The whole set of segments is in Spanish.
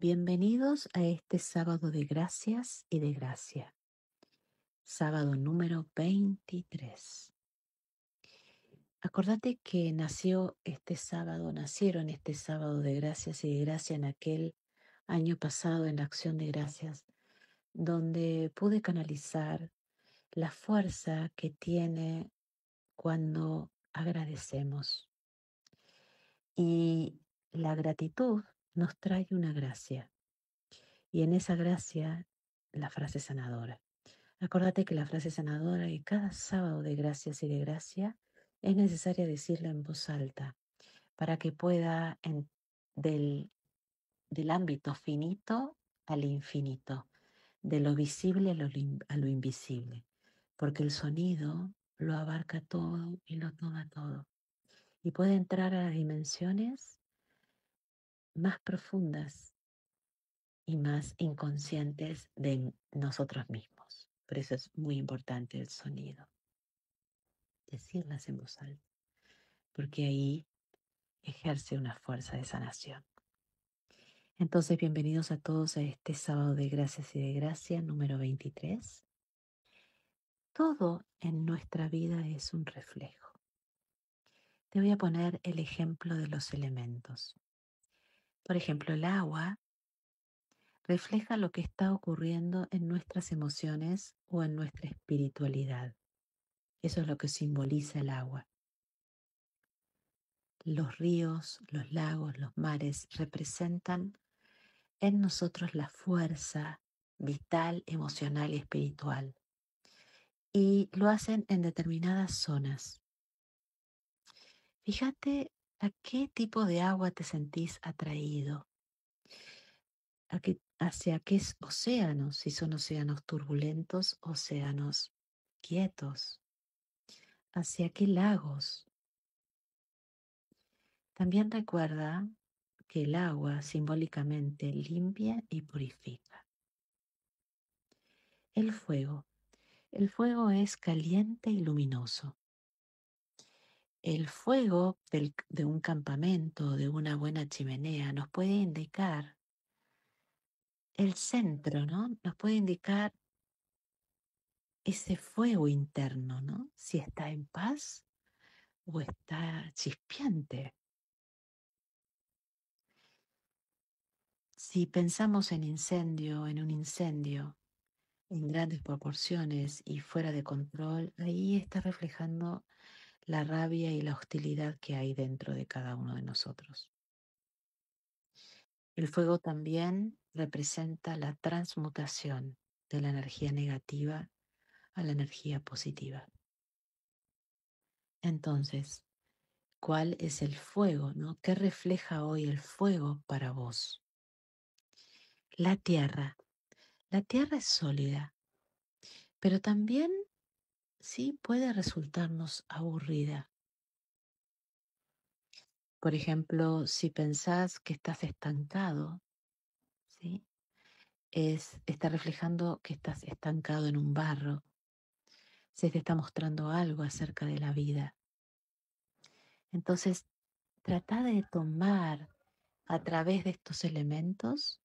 Bienvenidos a este sábado de gracias y de gracia. Sábado número 23. Acordate que nació este sábado, nacieron este sábado de gracias y de gracia en aquel año pasado en la acción de gracias, donde pude canalizar la fuerza que tiene cuando agradecemos. Y la gratitud nos trae una gracia. Y en esa gracia, la frase sanadora. Acuérdate que la frase sanadora y cada sábado de gracias y de gracia es necesaria decirla en voz alta para que pueda del, del ámbito finito al infinito, de lo visible a lo, a lo invisible, porque el sonido lo abarca todo y lo toma todo. Y puede entrar a las dimensiones más profundas y más inconscientes de nosotros mismos. Por eso es muy importante el sonido. Decirlas en voz alta, porque ahí ejerce una fuerza de sanación. Entonces, bienvenidos a todos a este sábado de gracias y de gracia número 23. Todo en nuestra vida es un reflejo. Te voy a poner el ejemplo de los elementos. Por ejemplo, el agua refleja lo que está ocurriendo en nuestras emociones o en nuestra espiritualidad. Eso es lo que simboliza el agua. Los ríos, los lagos, los mares representan en nosotros la fuerza vital, emocional y espiritual. Y lo hacen en determinadas zonas. Fíjate ¿A qué tipo de agua te sentís atraído? ¿Hacia qué océanos? Si son océanos turbulentos, océanos quietos. ¿Hacia qué lagos? También recuerda que el agua simbólicamente limpia y purifica. El fuego. El fuego es caliente y luminoso. El fuego de un campamento, de una buena chimenea, nos puede indicar el centro, ¿no? Nos puede indicar ese fuego interno, ¿no? Si está en paz o está chispeante. Si pensamos en incendio, en un incendio en grandes proporciones y fuera de control, ahí está reflejando la rabia y la hostilidad que hay dentro de cada uno de nosotros. El fuego también representa la transmutación de la energía negativa a la energía positiva. Entonces, ¿cuál es el fuego? No? ¿Qué refleja hoy el fuego para vos? La tierra. La tierra es sólida, pero también sí puede resultarnos aburrida. Por ejemplo, si pensás que estás estancado, es, está reflejando que estás estancado en un barro. Se te está mostrando algo acerca de la vida. Entonces, trata de tomar a través de estos elementos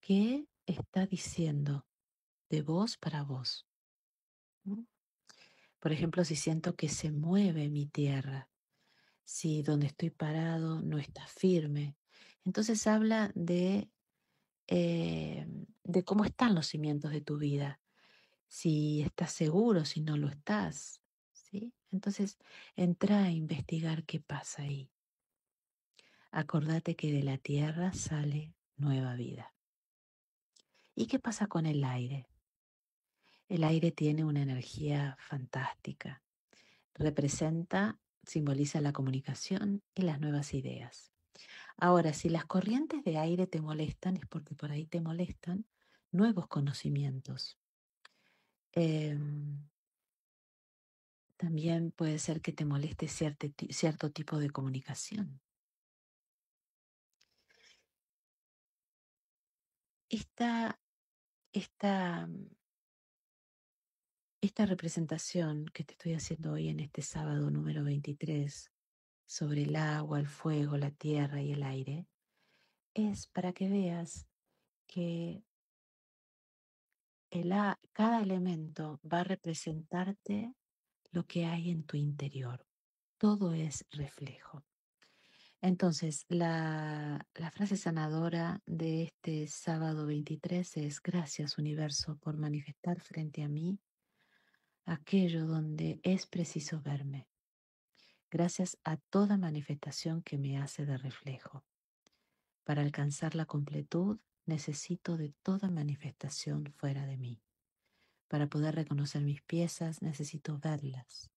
qué está diciendo de vos para vos. Por ejemplo, si siento que se mueve mi tierra, si donde estoy parado no está firme. Entonces habla de, eh, de cómo están los cimientos de tu vida, si estás seguro, si no lo estás. ¿sí? Entonces, entra a investigar qué pasa ahí. Acordate que de la tierra sale nueva vida. ¿Y qué pasa con el aire? El aire tiene una energía fantástica. Representa, simboliza la comunicación y las nuevas ideas. Ahora, si las corrientes de aire te molestan, es porque por ahí te molestan nuevos conocimientos. Em, también puede ser que te moleste cierto, tipo de comunicación. esta esta representación que te estoy haciendo hoy en este sábado número 23 sobre el agua, el fuego, la tierra y el aire es para que veas que cada elemento va a representarte lo que hay en tu interior. Todo es reflejo. Entonces, la, la, frase sanadora de este sábado 23 es, gracias universo por manifestar frente a mí aquello donde es preciso verme, gracias a toda manifestación que me hace de reflejo. Para alcanzar la completud necesito de toda manifestación fuera de mí. Para poder reconocer mis piezas necesito verlas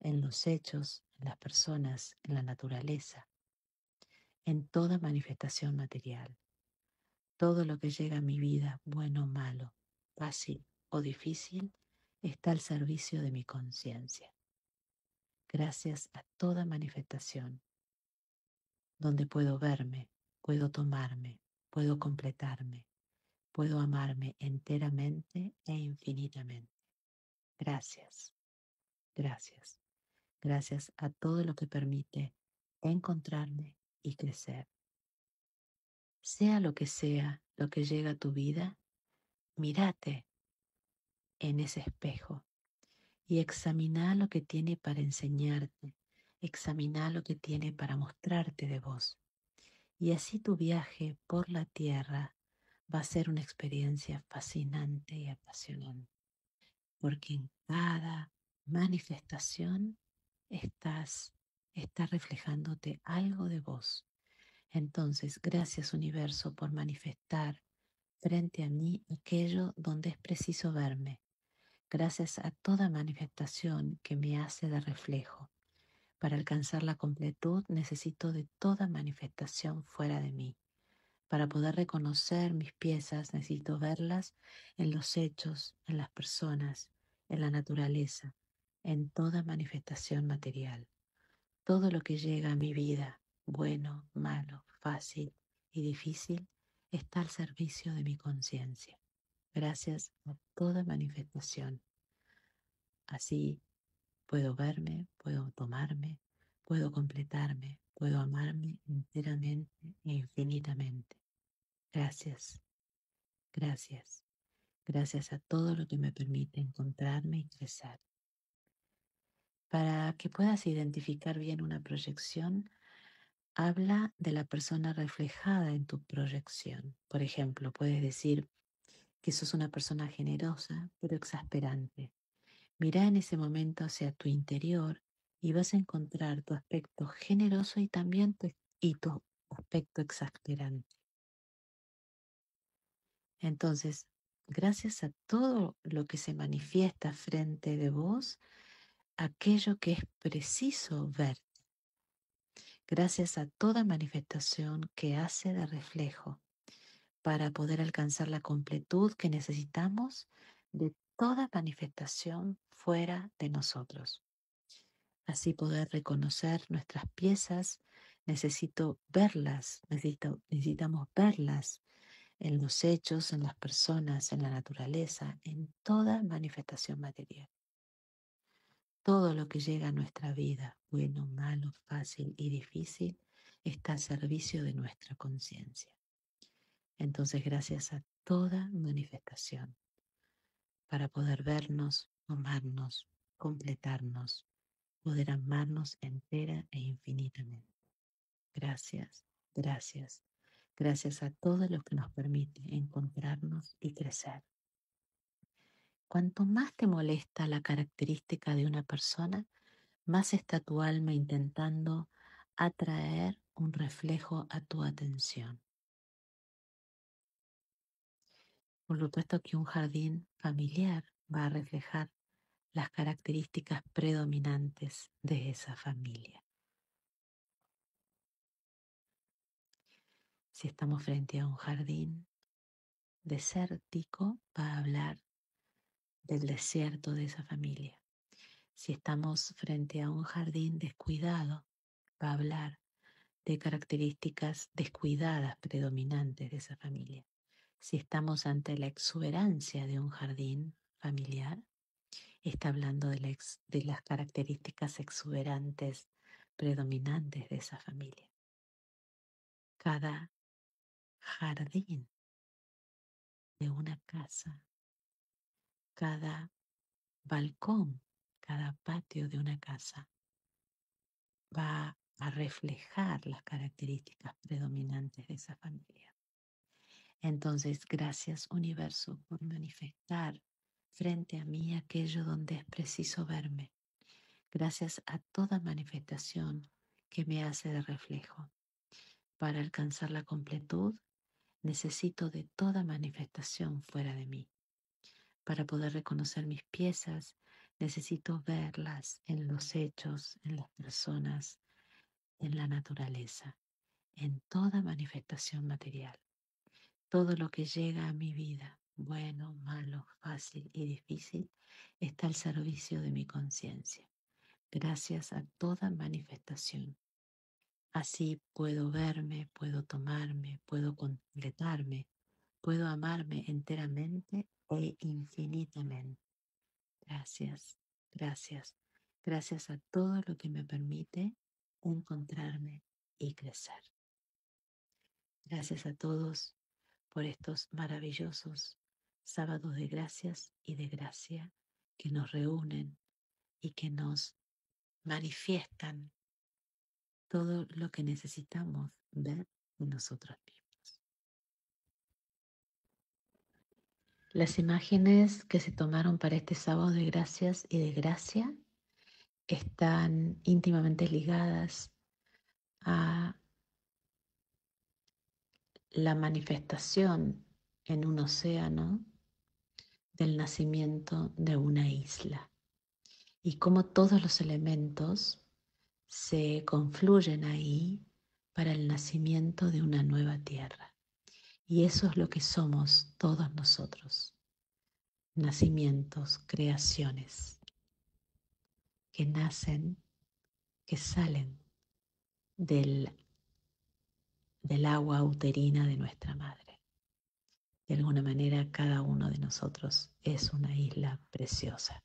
en los hechos, en las personas, en la naturaleza, en toda manifestación material. Todo lo que llega a mi vida, bueno o malo, fácil o difícil, está al servicio de mi conciencia. Gracias a toda manifestación, donde puedo verme, puedo tomarme, puedo completarme, puedo amarme enteramente e infinitamente. Gracias, gracias, gracias a todo lo que permite encontrarme y crecer. Sea lo que sea lo que llega a tu vida, mírate en ese espejo y examina lo que tiene para enseñarte, examina lo que tiene para mostrarte de vos. Y así tu viaje por la tierra va a ser una experiencia fascinante y apasionante, porque en cada manifestación estás, está reflejándote algo de vos. Entonces, gracias universo por manifestar frente a mí aquello donde es preciso verme, gracias a toda manifestación que me hace de reflejo. Para alcanzar la completud necesito de toda manifestación fuera de mí. Para poder reconocer mis piezas necesito verlas en los hechos, en las personas, en la naturaleza, en toda manifestación material. Todo lo que llega a mi vida, bueno, malo, fácil y difícil, está al servicio de mi conciencia gracias a toda manifestación. Así puedo verme, puedo tomarme, puedo completarme, puedo amarme enteramente e infinitamente. Gracias, gracias, gracias a todo lo que me permite encontrarme y crecer. Para que puedas identificar bien una proyección, habla de la persona reflejada en tu proyección. Por ejemplo, puedes decir, que sos una persona generosa, pero exasperante. mira en ese momento hacia tu interior y vas a encontrar tu aspecto generoso y también tu, y tu aspecto exasperante. Entonces, gracias a todo lo que se manifiesta frente de vos, aquello que es preciso ver. Gracias a toda manifestación que hace de reflejo para poder alcanzar la completud que necesitamos de toda manifestación fuera de nosotros. Así poder reconocer nuestras piezas, necesito verlas, necesitamos verlas en los hechos, en las personas, en la naturaleza, en toda manifestación material. Todo lo que llega a nuestra vida, bueno, malo, fácil y difícil, está a servicio de nuestra conciencia. Entonces, gracias a toda manifestación para poder vernos, amarnos, completarnos, poder amarnos entera e infinitamente. Gracias, gracias, gracias a todo lo que nos permite encontrarnos y crecer. Cuanto más te molesta la característica de una persona, más está tu alma intentando atraer un reflejo a tu atención. Por supuesto que un jardín familiar va a reflejar las características predominantes de esa familia. Si estamos frente a un jardín desértico, va a hablar del desierto de esa familia. Si estamos frente a un jardín descuidado, va a hablar de características descuidadas predominantes de esa familia. Si estamos ante la exuberancia de un jardín familiar, está hablando de, las características exuberantes predominantes de esa familia. Cada jardín de una casa, cada balcón, cada patio de una casa va a reflejar las características predominantes de esa familia. Entonces, gracias universo por manifestar frente a mí aquello donde es preciso verme. Gracias a toda manifestación que me hace de reflejo. Para alcanzar la completud, necesito de toda manifestación fuera de mí. Para poder reconocer mis piezas, necesito verlas en los hechos, en las personas, en la naturaleza, en toda manifestación material todo lo que llega a mi vida, bueno, malo, fácil y difícil, está al servicio de mi conciencia, gracias a toda manifestación. Así puedo verme, puedo tomarme, puedo completarme, puedo amarme enteramente e infinitamente. Gracias, gracias, gracias a todo lo que me permite encontrarme y crecer. Gracias a todos por estos maravillosos sábados de gracias y de gracia que nos reúnen y que nos manifiestan todo lo que necesitamos ver nosotros mismos. Las imágenes que se tomaron para este sábado de gracias y de gracia están íntimamente ligadas a la manifestación en un océano del nacimiento de una isla y cómo todos los elementos se confluyen ahí para el nacimiento de una nueva tierra. Y eso es lo que somos todos nosotros. Nacimientos, creaciones, que nacen, que salen del del agua uterina de nuestra madre. De alguna manera cada uno de nosotros es una isla preciosa.